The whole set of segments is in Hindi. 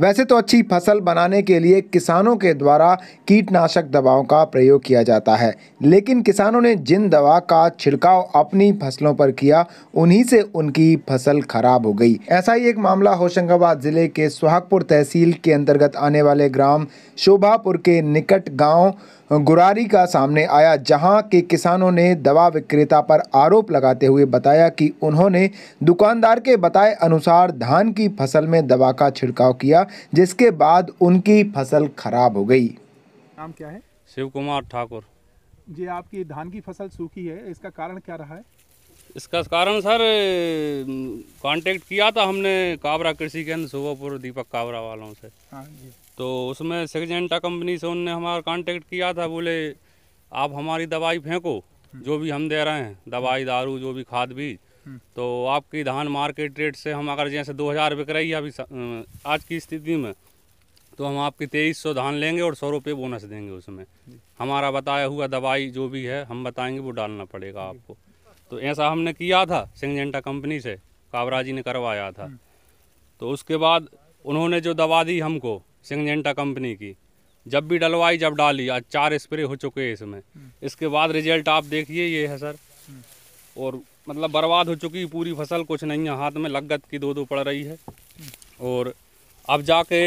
वैसे तो अच्छी फसल बनाने के लिए किसानों के द्वारा कीटनाशक दवाओं का प्रयोग किया जाता है लेकिन किसानों ने जिन दवा का छिड़काव अपनी फसलों पर किया उन्हीं से उनकी फसल खराब हो गई ऐसा ही एक मामला होशंगाबाद जिले के सुहागपुर तहसील के अंतर्गत आने वाले ग्राम शोभापुर के निकट गाँव गुरारी का सामने आया जहां के किसानों ने दवा विक्रेता पर आरोप लगाते हुए बताया कि उन्होंने दुकानदार के बताए अनुसार धान की फसल में दवा का छिड़काव किया जिसके बाद उनकी फसल खराब हो गई नाम क्या है शिव कुमार ठाकुर जी आपकी धान की फसल सूखी है इसका कारण क्या रहा है इसका कारण सर कांटेक्ट किया था हमने काबरा कृषि केंद्र सुबहपुर दीपक काबरा वालों से हाँ तो उसमें सिकजेंटा कंपनी से उनने हमारा कांटेक्ट किया था बोले आप हमारी दवाई फेंको हम्म। जो भी हम दे रहे हैं दवाई दारू जो भी खाद बीज हम्म। तो आपकी धान मार्केट रेट से हम अगर जैसे 2000 बिक रही है अभी आज की स्थिति में तो हम आपकी तेईस सौ धान लेंगे और सौ रुपये बोनस देंगे उसमें हमारा बताया हुआ दवाई जो भी है हम बताएंगे वो डालना पड़ेगा आपको तो ऐसा हमने किया था सिंगजेंटा कंपनी से कावरा जी ने करवाया था हम्म। तो उसके बाद उन्होंने जो दवा दी हमको सिंगजेंटा कंपनी की जब भी डलवाई जब डाली आज चार स्प्रे हो चुके हैं इसमें हम्म। इसके बाद रिजल्ट आप देखिए ये है सर हम्म। और मतलब बर्बाद हो चुकी पूरी फसल कुछ नहीं है हाथ में लगत की दो दो पड़ रही है और अब जाके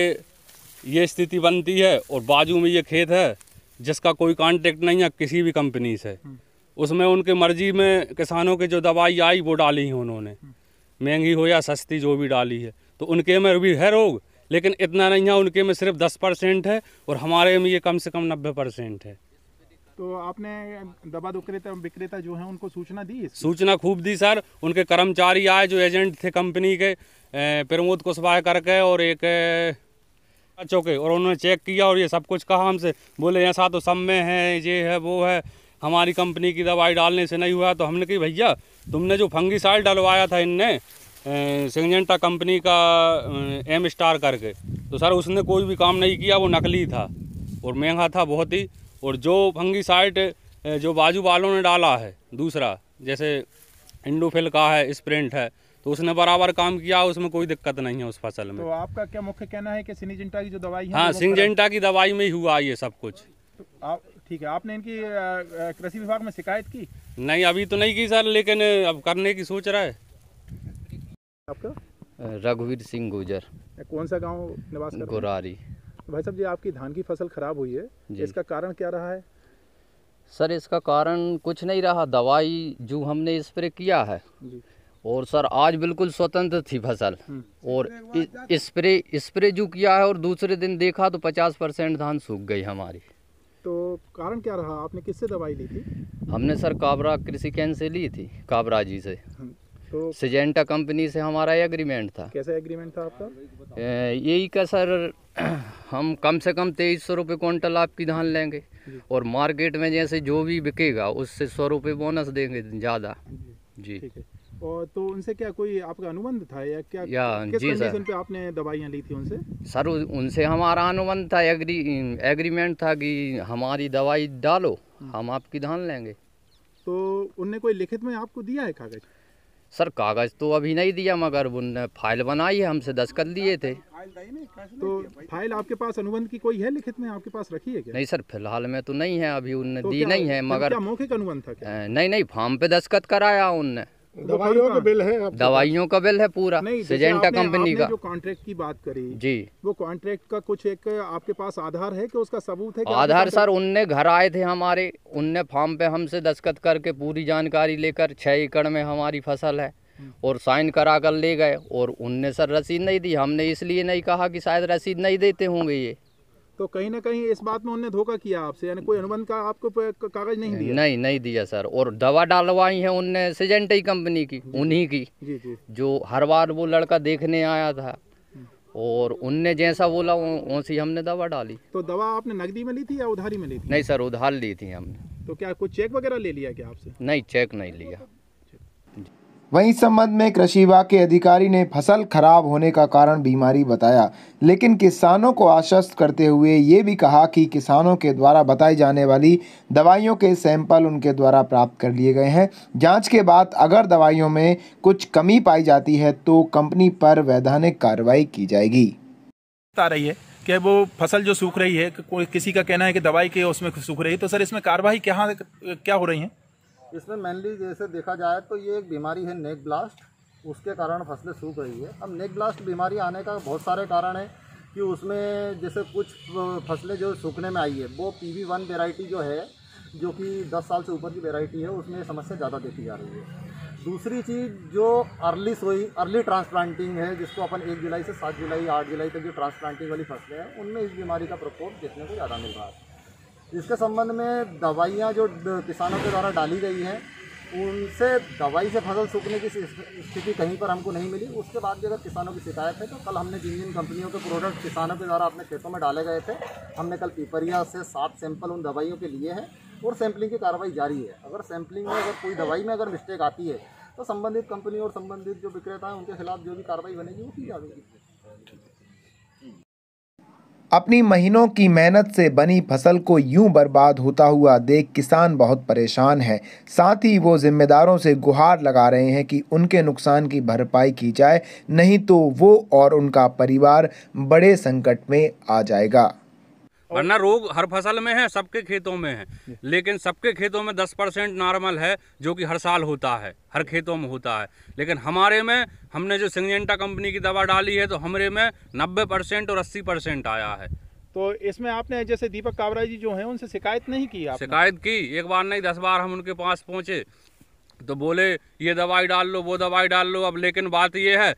ये स्थिति बनती है और बाजू में ये खेत है जिसका कोई कांटेक्ट नहीं है किसी भी कंपनी से उसमें उनके मर्जी में किसानों की जो दवाई आई वो डाली है उन्होंने हम्म। महंगी हो या सस्ती जो भी डाली है तो उनके में भी है रोग लेकिन इतना नहीं है उनके में सिर्फ दस परसेंट है और हमारे में ये कम से कम नब्बे परसेंट है तो आपने दवा विक्रेता विक्रेता जो है उनको सूचना दी इसकी? सूचना खूब दी सर उनके कर्मचारी आए जो एजेंट थे कंपनी के प्रमोद कुशवाहा करके और एक चौके और उन्होंने चेक किया और ये सब कुछ कहा हमसे बोले ऐसा तो सब में है ये है वो है हमारी कंपनी की दवाई डालने से नहीं हुआ तो हमने कही भैया तुमने जो फंगीसाइड डलवाया था इनने सिंगजेंटा कंपनी का एम स्टार करके तो सर उसने कोई भी काम नहीं किया वो नकली था और महंगा था बहुत ही और जो फंगीसाइड जो बाजू बालों ने डाला है दूसरा जैसे इंडोफिल का है स्प्रिंट है तो उसने बराबर काम किया उसमें कोई दिक्कत नहीं है उस फसल में तो आपका क्या मुख्य कहना है कि सिंगजेंटा की जो दवाई है हाँ सिंगजेंटा की दवाई में ही हुआ ये सब कुछ तो आप ठीक है आपने इनकी कृषि विभाग में शिकायत की नहीं अभी तो नहीं की सर लेकिन अब करने की सोच रहा है आपका रघुवीर सिंह गुजर कौन सा गांव निवास गुरारी भाई साहब जी आपकी धान की फसल खराब हुई है इसका कारण क्या रहा है सर इसका कारण कुछ नहीं रहा दवाई जो हमने स्प्रे किया है जी। और सर आज बिल्कुल स्वतंत्र थी फसल हम्म। और स्प्रे स्प्रे जो किया है और दूसरे दिन देखा तो 50 परसेंट धान सूख गई हमारी तो कारण क्या रहा आपने किससे दवाई ली थी हमने सर काबरा कृषि केंद्र से ली थी काबरा जी से हाँ, तो सिजेंटा कंपनी से हमारा एग्रीमेंट था कैसा एग्रीमेंट था आपका यही का सर हम कम से कम तेईस सौ रुपये क्विंटल आपकी धान लेंगे और मार्केट में जैसे जो भी बिकेगा उससे सौ रुपये बोनस देंगे ज़्यादा जी, जी। और तो उनसे क्या कोई आपका अनुबंध था या क्या या, किस कंडीशन पे आपने दवाइयाँ ली थी उनसे सर उनसे हमारा अनुबंध था एग्री एग्रीमेंट था कि हमारी दवाई डालो हम्म। हम आपकी धान लेंगे तो उनने कोई लिखित में आपको दिया है कागज़ सर कागज़ तो अभी नहीं दिया मगर उनने फाइल बनाई है हमसे दस्खत लिए थे तो फाइल आपके पास अनुबंध की कोई है लिखित में आपके पास रखी है क्या नहीं सर फिलहाल में तो नहीं है अभी उनने तो दी नहीं है मगर मौखिक अनुबंध था क्या नहीं नहीं फॉर्म पे दस्तखत कराया उनने तो दवाइयों का बिल है दवाइयों का बिल है पूरा सिजेंटा कंपनी का जो कॉन्ट्रैक्ट की बात करी जी वो कॉन्ट्रैक्ट का कुछ एक आपके पास आधार है कि उसका सबूत है आधार सर उनने घर आए थे हमारे उनने फार्म पे हमसे दस्खत करके पूरी जानकारी लेकर छः एकड़ में हमारी फसल है हम्म। और साइन करा कर ले गए और उनने सर रसीद नहीं दी हमने इसलिए नहीं कहा कि शायद रसीद नहीं देते होंगे ये तो कहीं ना कहीं इस बात में उन्होंने धोखा किया आपसे यानी कोई अनुबंध का आपको कागज नहीं दिया नहीं नहीं दिया सर और दवा डालवाई है उनने सिजेंटई कंपनी की उन्हीं की जी जी जो हर बार वो लड़का देखने आया था हम्म। और उनने जैसा बोला वैसी हमने दवा डाली तो दवा आपने नकदी में ली थी या उधारी में ली थी नहीं सर उधार ली थी हमने तो क्या कुछ चेक वगैरह ले लिया क्या आपसे नहीं चेक नहीं लिया वहीं संबंध में कृषि विभाग के अधिकारी ने फसल खराब होने का कारण बीमारी बताया लेकिन किसानों को आश्वस्त करते हुए ये भी कहा कि किसानों के द्वारा बताई जाने वाली दवाइयों के सैंपल उनके द्वारा प्राप्त कर लिए गए हैं जांच के बाद अगर दवाइयों में कुछ कमी पाई जाती है तो कंपनी पर वैधानिक कार्रवाई की जाएगी बता रही है कि वो फसल जो सूख रही है कोई किसी का कहना है कि दवाई के उसमें सूख रही है तो सर इसमें कार्रवाई क्या क्या हो रही है इसमें मेनली जैसे देखा जाए तो ये एक बीमारी है नेक ब्लास्ट उसके कारण फसलें सूख रही है अब नेक ब्लास्ट बीमारी आने का बहुत सारे कारण है कि उसमें जैसे कुछ फसलें जो सूखने में आई है वो पी वी वन वेराइटी जो है जो कि 10 साल से ऊपर की वेराइटी है उसमें समस्या ज़्यादा देखी जा रही है दूसरी चीज़ जो अर्ली सोई अर्ली ट्रांसप्लांटिंग है जिसको अपन एक जुलाई से सात जुलाई आठ जुलाई तक जो ट्रांसप्लांटिंग वाली फसलें हैं उनमें इस बीमारी का प्रकोप देखने को ज़्यादा मिल रहा है इसके संबंध में दवाइयाँ जो किसानों के द्वारा डाली गई हैं उनसे दवाई से फसल सूखने की स्थिति कहीं पर हमको नहीं मिली उसके बाद भी अगर किसानों की शिकायत है तो कल हमने जिन जिन कंपनियों के प्रोडक्ट किसानों के द्वारा अपने खेतों में डाले गए थे हमने कल पीपरिया से सात सैंपल उन दवाइयों के लिए हैं और सैंपलिंग की कार्रवाई जारी है अगर सैंपलिंग में अगर कोई दवाई में अगर मिस्टेक आती है तो संबंधित कंपनी और संबंधित जो विक्रेता हैं उनके खिलाफ जो भी कार्रवाई बनेगी वो की जाएगी अपनी महीनों की मेहनत से बनी फसल को यूं बर्बाद होता हुआ देख किसान बहुत परेशान है साथ ही वो जिम्मेदारों से गुहार लगा रहे हैं कि उनके नुकसान की भरपाई की जाए नहीं तो वो और उनका परिवार बड़े संकट में आ जाएगा वरना रोग हर फसल में है सबके खेतों में है लेकिन सबके खेतों में दस परसेंट नॉर्मल है जो कि हर साल होता है हर खेतों में होता है लेकिन हमारे में हमने जो सिंजेंटा कंपनी की दवा डाली है तो हमारे में नब्बे परसेंट और अस्सी परसेंट आया है तो इसमें आपने जैसे दीपक कावरा जी जो हैं उनसे शिकायत नहीं की शिकायत की एक बार नहीं दस बार हम उनके पास पहुंचे तो बोले ये दवाई डाल लो वो दवाई डाल लो अब लेकिन बात ये है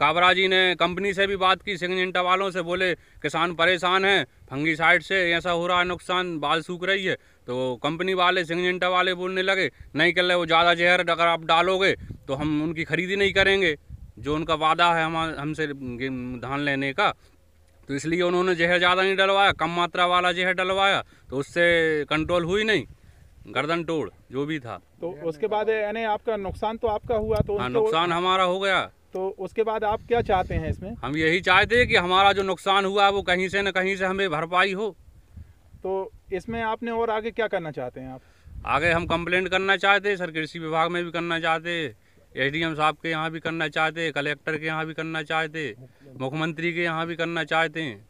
काबरा जी ने कंपनी से भी बात की सिंगजिंटा वालों से बोले किसान परेशान हैं फंगीसाइड से ऐसा हो रहा है नुकसान बाल सूख रही है तो कंपनी वाले सिंगजिंटा वाले बोलने लगे नहीं कर ले वो ज़्यादा जहर अगर आप डालोगे तो हम उनकी खरीदी नहीं करेंगे जो उनका वादा है हम हमसे धान लेने का तो इसलिए उन्होंने जहर ज़्यादा नहीं डलवाया कम मात्रा वाला जहर डलवाया तो उससे कंट्रोल हुई नहीं गर्दन टोड़ जो भी था तो उसके बाद यानी आपका नुकसान तो आपका हुआ तो हाँ, नुकसान हमारा हो गया तो उसके बाद आप क्या चाहते हैं इसमें हम यही चाहते कि हमारा जो नुकसान हुआ वो कहीं से न कहीं से हमें भरपाई हो तो इसमें आपने और आगे क्या करना चाहते हैं आप आगे हम कंप्लेंट करना चाहते सर कृषि विभाग में भी करना चाहते एसडीएम साहब के यहाँ भी करना चाहते कलेक्टर के यहाँ भी करना चाहते मुख्यमंत्री के यहाँ भी करना चाहते हैं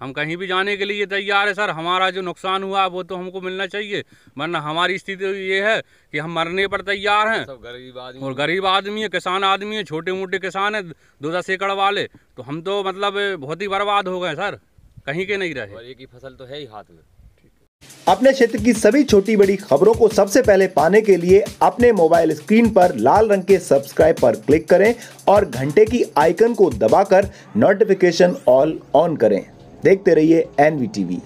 हम कहीं भी जाने के लिए तैयार है सर हमारा जो नुकसान हुआ वो तो हमको मिलना चाहिए वरना हमारी स्थिति तो ये है कि हम मरने पर तैयार हैं सब गरीब आदमी और गरीब आदमी है किसान आदमी है छोटे मोटे किसान है दो दस एकड़ वाले तो हम तो मतलब बहुत ही बर्बाद हो गए सर कहीं के नहीं रहे और एक ही फसल तो है ही हाथ में अपने क्षेत्र की सभी छोटी बड़ी खबरों को सबसे पहले पाने के लिए अपने मोबाइल स्क्रीन पर लाल रंग के सब्सक्राइब पर क्लिक करें और घंटे की आइकन को दबाकर नोटिफिकेशन ऑल ऑन करें देखते रहिए एन वी टी वी